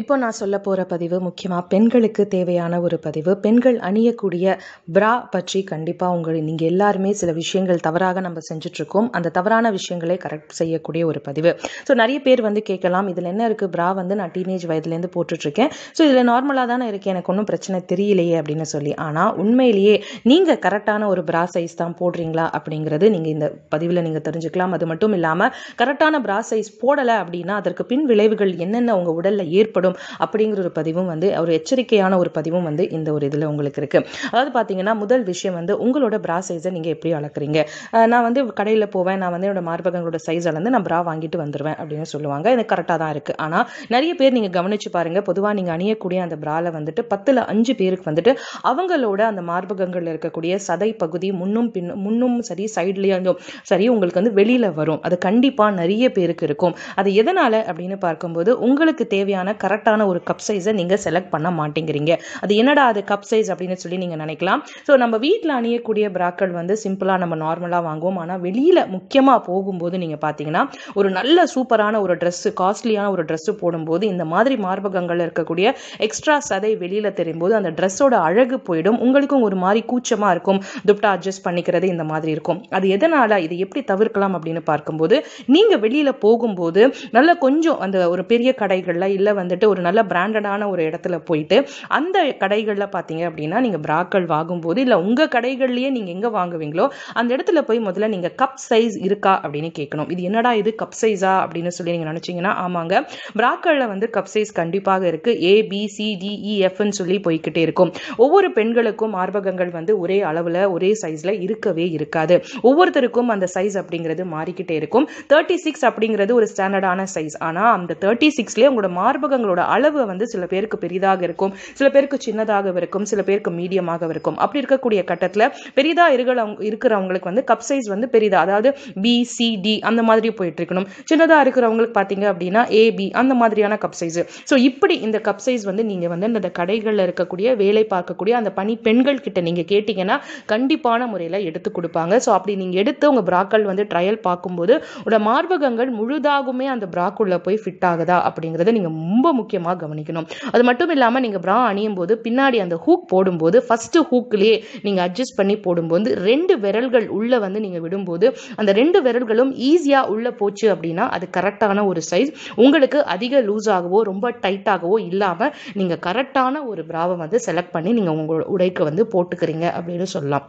இப்போ நான் சொல்ல போகிற பதிவு முக்கியமாக பெண்களுக்கு தேவையான ஒரு பதிவு பெண்கள் அணியக்கூடிய பிரா பற்றி கண்டிப்பாக உங்கள் நீங்கள் எல்லாருமே சில விஷயங்கள் தவறாக நம்ம செஞ்சிட்ருக்கோம் அந்த தவறான விஷயங்களை கரெக்ட் செய்யக்கூடிய ஒரு பதிவு ஸோ நிறைய பேர் வந்து கேட்கலாம் இதில் என்ன இருக்குது பிரா வந்து நான் டீனேஜ் வயதுலேருந்து போட்டுட்ருக்கேன் ஸோ இதில் நார்மலாக தானே இருக்குது எனக்கு ஒன்றும் பிரச்சனை தெரியலையே அப்படின்னு சொல்லி ஆனால் உண்மையிலேயே நீங்கள் கரெக்டான ஒரு பிரா சைஸ் தான் போடுறீங்களா அப்படிங்கிறது நீங்கள் இந்த பதிவில் நீங்கள் தெரிஞ்சுக்கலாம் அது மட்டும் இல்லாமல் கரெக்டான பிரா சைஸ் போடலை அப்படின்னா அதற்கு பின் விளைவுகள் என்னென்ன உங்கள் உடலில் ஏற்படும் ஏற்படும் அப்படிங்கிற ஒரு பதிவும் வந்து ஒரு எச்சரிக்கையான ஒரு பதிவும் வந்து இந்த ஒரு இதில் உங்களுக்கு இருக்குது அதாவது பார்த்தீங்கன்னா முதல் விஷயம் வந்து உங்களோட பிரா சைஸை நீங்கள் எப்படி அளக்குறீங்க நான் வந்து கடையில் போவேன் நான் வந்து என்னோட மார்பகங்களோட சைஸ் வந்து நான் பிரா வாங்கிட்டு வந்துடுவேன் அப்படின்னு சொல்லுவாங்க எனக்கு கரெக்டாக தான் இருக்குது ஆனால் நிறைய பேர் நீங்கள் கவனிச்சு பாருங்கள் பொதுவாக நீங்கள் அணியக்கூடிய அந்த பிராவில் வந்துட்டு பத்தில் அஞ்சு பேருக்கு வந்துட்டு அவங்களோட அந்த மார்பகங்களில் இருக்கக்கூடிய சதை பகுதி முன்னும் பின் முன்னும் சரி சைட்லேயும் சரி உங்களுக்கு வந்து வெளியில் வரும் அது கண்டிப்பாக நிறைய பேருக்கு இருக்கும் அது எதனால் அப்படின்னு பார்க்கும்போது உங்களுக்கு தேவையான கரெக்ட் கரெக்டான ஒரு கப் சைஸை நீங்கள் செலக்ட் பண்ண மாட்டேங்கிறீங்க அது என்னடா அது கப் சைஸ் அப்படின்னு சொல்லி நீங்கள் நினைக்கலாம் ஸோ நம்ம வீட்டில் அணியக்கூடிய பிராக்கள் வந்து சிம்பிளாக நம்ம நார்மலாக வாங்குவோம் ஆனால் வெளியில் முக்கியமாக போகும்போது நீங்கள் பார்த்தீங்கன்னா ஒரு நல்ல சூப்பரான ஒரு ட்ரெஸ்ஸு காஸ்ட்லியான ஒரு ட்ரெஸ்ஸு போடும்போது இந்த மாதிரி மார்பகங்கள் இருக்கக்கூடிய எக்ஸ்ட்ரா சதை வெளியில் தெரியும்போது அந்த ட்ரெஸ்ஸோட அழகு போயிடும் உங்களுக்கும் ஒரு மாதிரி கூச்சமாக இருக்கும் துப்டா அட்ஜஸ்ட் பண்ணிக்கிறது இந்த மாதிரி இருக்கும் அது எதனால் இதை எப்படி தவிர்க்கலாம் அப்படின்னு பார்க்கும்போது நீங்கள் வெளியில் போகும்போது நல்ல கொஞ்சம் அந்த ஒரு பெரிய கடைகளில் இல்லை வந்துட்டு போயிட்டு ஒரு நல்ல பிராண்டடான ஒரு இடத்துல போயிட்டு அந்த கடைகளில் பார்த்தீங்க அப்படின்னா நீங்கள் பிராக்கள் வாங்கும்போது இல்லை உங்கள் கடைகள்லேயே நீங்கள் எங்கே வாங்குவீங்களோ அந்த இடத்துல போய் முதல்ல நீங்கள் கப் சைஸ் இருக்கா அப்படின்னு கேட்கணும் இது என்னடா இது கப் சைஸா அப்படின்னு சொல்லி நீங்கள் நினச்சிங்கன்னா ஆமாங்க பிராக்களில் வந்து கப் சைஸ் கண்டிப்பாக இருக்குது ஏபிசிடிஇஎஃப்னு e, சொல்லி போய்கிட்டே இருக்கும் ஒவ்வொரு பெண்களுக்கும் மார்பகங்கள் வந்து ஒரே அளவில் ஒரே சைஸில் இருக்கவே இருக்காது ஒவ்வொருத்தருக்கும் அந்த சைஸ் அப்படிங்கிறது மாறிக்கிட்டே இருக்கும் தேர்ட்டி சிக்ஸ் அப்படிங்கிறது ஒரு ஸ்டாண்டர்டான சைஸ் ஆனால் அந்த தேர்ட்டி சிக்ஸ்லேயே உங்களோட மார்பகங்களோட அவங்களோட அளவு வந்து சில பேருக்கு பெரிதாக இருக்கும் சில பேருக்கு சின்னதாக இருக்கும் சில பேருக்கு மீடியமாக இருக்கும் அப்படி இருக்கக்கூடிய கட்டத்தில் பெரிதாக இருக்கிறவங்க இருக்கிறவங்களுக்கு வந்து கப் சைஸ் வந்து பெரிதா அதாவது பி சி டி அந்த மாதிரி போயிட்டு இருக்கணும் சின்னதாக இருக்கிறவங்களுக்கு பார்த்தீங்க அப்படின்னா ஏபி அந்த மாதிரியான கப் சைஸ் ஸோ இப்படி இந்த கப் சைஸ் வந்து நீங்கள் வந்து இந்த கடைகளில் இருக்கக்கூடிய வேலை பார்க்கக்கூடிய அந்த பணி பெண்கள் கிட்ட நீங்கள் கேட்டிங்கன்னா கண்டிப்பான முறையில் எடுத்து கொடுப்பாங்க ஸோ அப்படி நீங்கள் எடுத்து உங்கள் பிராக்கள் வந்து ட்ரையல் பார்க்கும்போது உங்களோட மார்பகங்கள் முழுதாகுமே அந்த பிராக்குள்ளே போய் ஃபிட் ஆகுதா அப்படிங்கிறத நீங்கள் ரொம்ப முக்கியமாக கவனிக்கணும் அது மட்டும் இல்லாமல் நீங்கள் ப்ரா அணியும் போது பின்னாடி அந்த ஹூக் போடும்போது ஃபஸ்ட்டு ஹூக்லேயே நீங்கள் அட்ஜஸ்ட் பண்ணி போடும்போது ரெண்டு விரல்கள் உள்ளே வந்து நீங்கள் விடும்போது அந்த ரெண்டு விரல்களும் ஈஸியாக உள்ளே போச்சு அப்படின்னா அது கரெக்டான ஒரு சைஸ் உங்களுக்கு அதிக ஆகவோ ரொம்ப டைட்டாகவோ இல்லாமல் நீங்கள் கரெக்டான ஒரு ப்ராவை வந்து செலக்ட் பண்ணி நீங்கள் உங்களோட உடைக்கு வந்து போட்டுக்கிறீங்க அப்படின்னு சொல்லலாம்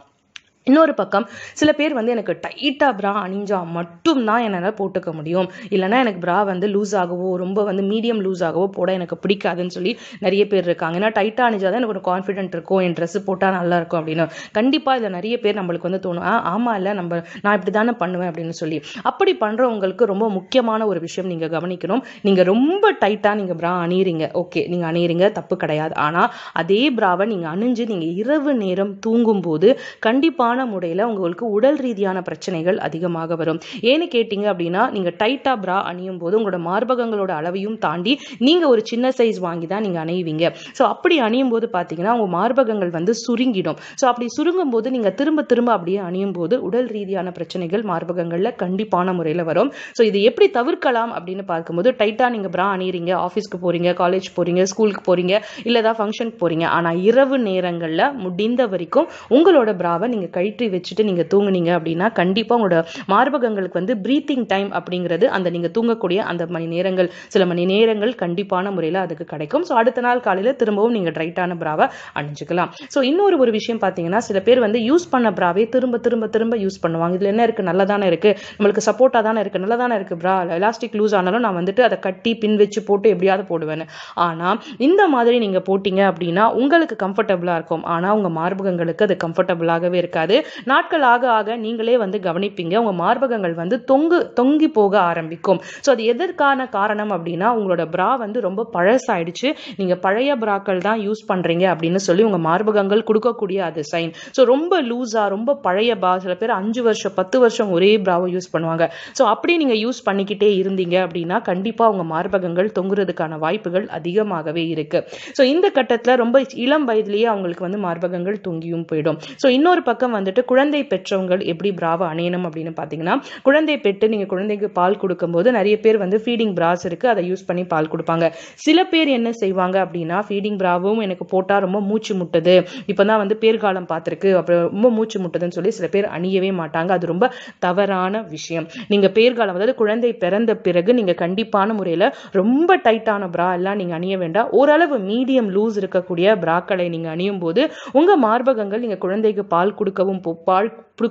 இன்னொரு பக்கம் சில பேர் வந்து எனக்கு டைட்டாக ப்ரா அணிஞ்சால் மட்டும்தான் என்னால் போட்டுக்க முடியும் இல்லைனா எனக்கு ப்ரா வந்து லூஸ் ஆகவோ ரொம்ப வந்து மீடியம் லூஸ் ஆகவோ போட எனக்கு பிடிக்காதுன்னு சொல்லி நிறைய பேர் இருக்காங்க ஏன்னா டைட்டாக அணிஞ்சால் தான் எனக்கு ஒரு கான்ஃபிடென்ட் இருக்கும் என் ட்ரெஸ்ஸு போட்டால் நல்லாயிருக்கும் அப்படின்னு கண்டிப்பாக இதில் நிறைய பேர் நம்மளுக்கு வந்து தோணும் ஆமாம் இல்லை நம்ம நான் இப்படி தானே பண்ணுவேன் அப்படின்னு சொல்லி அப்படி பண்ணுறவங்களுக்கு ரொம்ப முக்கியமான ஒரு விஷயம் நீங்கள் கவனிக்கணும் நீங்கள் ரொம்ப டைட்டாக நீங்கள் ப்ரா அணியிறீங்க ஓகே நீங்கள் அணியிறீங்க தப்பு கிடையாது ஆனால் அதே ப்ராவை நீங்கள் அணிஞ்சு நீங்கள் இரவு நேரம் தூங்கும்போது கண்டிப்பாக தவறான முறையில் உங்களுக்கு உடல் ரீதியான பிரச்சனைகள் அதிகமாக வரும் ஏன்னு கேட்டிங்க அப்படின்னா நீங்கள் டைட்டாக ப்ரா அணியும் போது உங்களோட மார்பகங்களோட அளவையும் தாண்டி நீங்கள் ஒரு சின்ன சைஸ் வாங்கி தான் நீங்கள் அணியுவீங்க ஸோ அப்படி அணியும் போது பார்த்தீங்கன்னா உங்கள் மார்பகங்கள் வந்து சுருங்கிடும் ஸோ அப்படி சுருங்கும் போது நீங்கள் திரும்ப திரும்ப அப்படியே அணியும் போது உடல் ரீதியான பிரச்சனைகள் மார்பகங்களில் கண்டிப்பான முறையில் வரும் ஸோ இது எப்படி தவிர்க்கலாம் அப்படின்னு பார்க்கும்போது டைட்டாக நீங்கள் ப்ரா அணியிறீங்க ஆஃபீஸ்க்கு போகிறீங்க காலேஜ் போகிறீங்க ஸ்கூலுக்கு போகிறீங்க இல்லை ஏதாவது ஃபங்க்ஷனுக்கு போகிறீங்க ஆனால் இரவு நேரங்களில் முடிந்த வரைக்கும் உங்களோட ப்ராவை நீங்கள் கழி கழற்றி வச்சுட்டு நீங்கள் தூங்குனீங்க அப்படின்னா கண்டிப்பாக உங்களோட மார்பகங்களுக்கு வந்து ப்ரீத்திங் டைம் அப்படிங்கிறது அந்த நீங்கள் தூங்கக்கூடிய அந்த மணி நேரங்கள் சில மணி நேரங்கள் கண்டிப்பான முறையில் அதுக்கு கிடைக்கும் ஸோ அடுத்த நாள் காலையில் திரும்பவும் நீங்கள் ட்ரைட்டான பிராவை அணிஞ்சிக்கலாம் ஸோ இன்னொரு ஒரு விஷயம் பார்த்தீங்கன்னா சில பேர் வந்து யூஸ் பண்ண ப்ராவே திரும்ப திரும்ப திரும்ப யூஸ் பண்ணுவாங்க இதில் என்ன இருக்குது நல்லதானே இருக்குது நம்மளுக்கு சப்போர்ட்டாக தானே இருக்குது நல்லதானே இருக்குது ப்ரா எலாஸ்டிக் லூஸ் ஆனாலும் நான் வந்துட்டு அதை கட்டி பின் வச்சு போட்டு எப்படியாவது போடுவேன் ஆனால் இந்த மாதிரி நீங்கள் போட்டிங்க அப்படின்னா உங்களுக்கு கம்ஃபர்டபுளாக இருக்கும் ஆனால் உங்கள் மார்பகங்களுக்கு அது கம்ஃபர்டபுளாகவே இருக்காது வந்து நாட்கள் ஆக ஆக நீங்களே வந்து கவனிப்பீங்க உங்க மார்பகங்கள் வந்து தொங்கு தொங்கி போக ஆரம்பிக்கும் ஸோ அது எதற்கான காரணம் அப்படின்னா உங்களோட பிரா வந்து ரொம்ப பழசாயிடுச்சு நீங்க பழைய பிராக்கள் தான் யூஸ் பண்றீங்க அப்படின்னு சொல்லி உங்க மார்பகங்கள் கொடுக்கக்கூடிய அது சைன் ஸோ ரொம்ப லூஸா ரொம்ப பழைய பிரா சில பேர் அஞ்சு வருஷம் பத்து வருஷம் ஒரே பிராவை யூஸ் பண்ணுவாங்க ஸோ அப்படி நீங்க யூஸ் பண்ணிக்கிட்டே இருந்தீங்க அப்படின்னா கண்டிப்பா உங்க மார்பகங்கள் தொங்குறதுக்கான வாய்ப்புகள் அதிகமாகவே இருக்கு ஸோ இந்த கட்டத்தில் ரொம்ப இளம் வயதுலேயே அவங்களுக்கு வந்து மார்பகங்கள் தொங்கியும் போயிடும் ஸோ இன்னொரு பக்கம் வந்து வந்துட்டு குழந்தை பெற்றவங்கள் எப்படி பிராவை அணையணும் அப்படின்னு பார்த்தீங்கன்னா குழந்தை பெற்று நீங்கள் குழந்தைக்கு பால் கொடுக்கும்போது நிறைய பேர் வந்து ஃபீடிங் பிராஸ் இருக்குது அதை யூஸ் பண்ணி பால் கொடுப்பாங்க சில பேர் என்ன செய்வாங்க அப்படின்னா ஃபீடிங் பிராவும் எனக்கு போட்டால் ரொம்ப மூச்சு முட்டது இப்போ தான் வந்து பேர்காலம் பார்த்துருக்கு அப்புறம் ரொம்ப மூச்சு முட்டதுன்னு சொல்லி சில பேர் அணியவே மாட்டாங்க அது ரொம்ப தவறான விஷயம் நீங்கள் பேர்காலம் அதாவது குழந்தை பிறந்த பிறகு நீங்கள் கண்டிப்பான முறையில் ரொம்ப டைட்டான ப்ரா எல்லாம் நீங்கள் அணிய வேண்டாம் ஓரளவு மீடியம் லூஸ் இருக்கக்கூடிய ப்ராக்களை நீங்கள் அணியும் போது உங்கள் மார்பகங்கள் நீங்கள் குழந்தைக்கு பால் கொடுக்க அளவும் பால்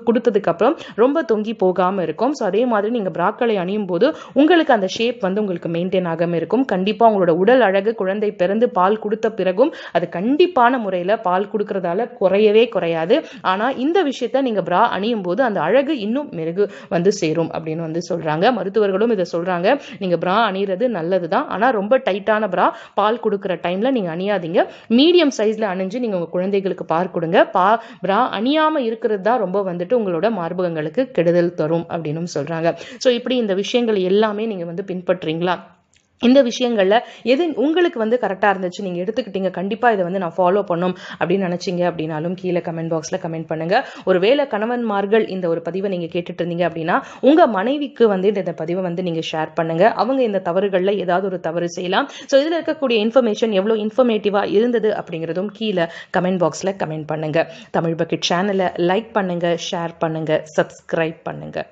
கொடுத்ததுக்கப்புறம் ரொம்ப தொங்கி போகாமல் இருக்கும் ஸோ அதே மாதிரி நீங்கள் பிராக்களை அணியும் போது உங்களுக்கு அந்த ஷேப் வந்து உங்களுக்கு மெயின்டைன் ஆகாமல் இருக்கும் கண்டிப்பாக உங்களோட உடல் அழகு குழந்தை பிறந்து பால் கொடுத்த பிறகும் அது கண்டிப்பான முறையில் பால் கொடுக்கறதால குறையவே குறையாது ஆனால் இந்த விஷயத்த நீங்கள் பிரா அணியும் போது அந்த அழகு இன்னும் மெருகு வந்து சேரும் அப்படின்னு வந்து சொல்கிறாங்க மருத்துவர்களும் இதை சொல்கிறாங்க நீங்கள் பிரா அணிகிறது நல்லது தான் ஆனால் ரொம்ப டைட்டான பிரா பால் கொடுக்குற டைமில் நீங்கள் அணியாதீங்க மீடியம் சைஸில் அணிஞ்சு நீங்கள் உங்கள் குழந்தைகளுக்கு பால் கொடுங்க பா பிரா அணியாமல் இருக்கிறது தான் ரொம்ப வந்துட்டு உங்களோட மார்பகங்களுக்கு கெடுதல் தரும் அப்படின்னு சொல்றாங்க ஸோ இப்படி இந்த விஷயங்கள் எல்லாமே நீங்க வந்து பின்பற்றீங்களா இந்த விஷயங்களில் எது உங்களுக்கு வந்து கரெக்டாக இருந்துச்சு நீங்கள் எடுத்துக்கிட்டீங்க கண்டிப்பாக இதை வந்து நான் ஃபாலோ பண்ணும் அப்படின்னு நினச்சிங்க அப்படின்னாலும் கீழே கமெண்ட் பாக்ஸில் கமெண்ட் பண்ணுங்கள் ஒரு வேளை கணவன்மார்கள் இந்த ஒரு பதிவை நீங்கள் கேட்டுட்டு இருந்தீங்க அப்படின்னா உங்கள் மனைவிக்கு வந்து இந்த பதிவை வந்து நீங்கள் ஷேர் பண்ணுங்கள் அவங்க இந்த தவறுகளில் ஏதாவது ஒரு தவறு செய்யலாம் ஸோ இதில் இருக்கக்கூடிய இன்ஃபர்மேஷன் எவ்வளோ இன்ஃபர்மேட்டிவாக இருந்தது அப்படிங்கிறதும் கீழே கமெண்ட் பாக்ஸில் கமெண்ட் பண்ணுங்கள் தமிழ் பக்கெட் சேனலை லைக் பண்ணுங்கள் ஷேர் பண்ணுங்கள் சப்ஸ்கிரைப் பண்ணுங்கள்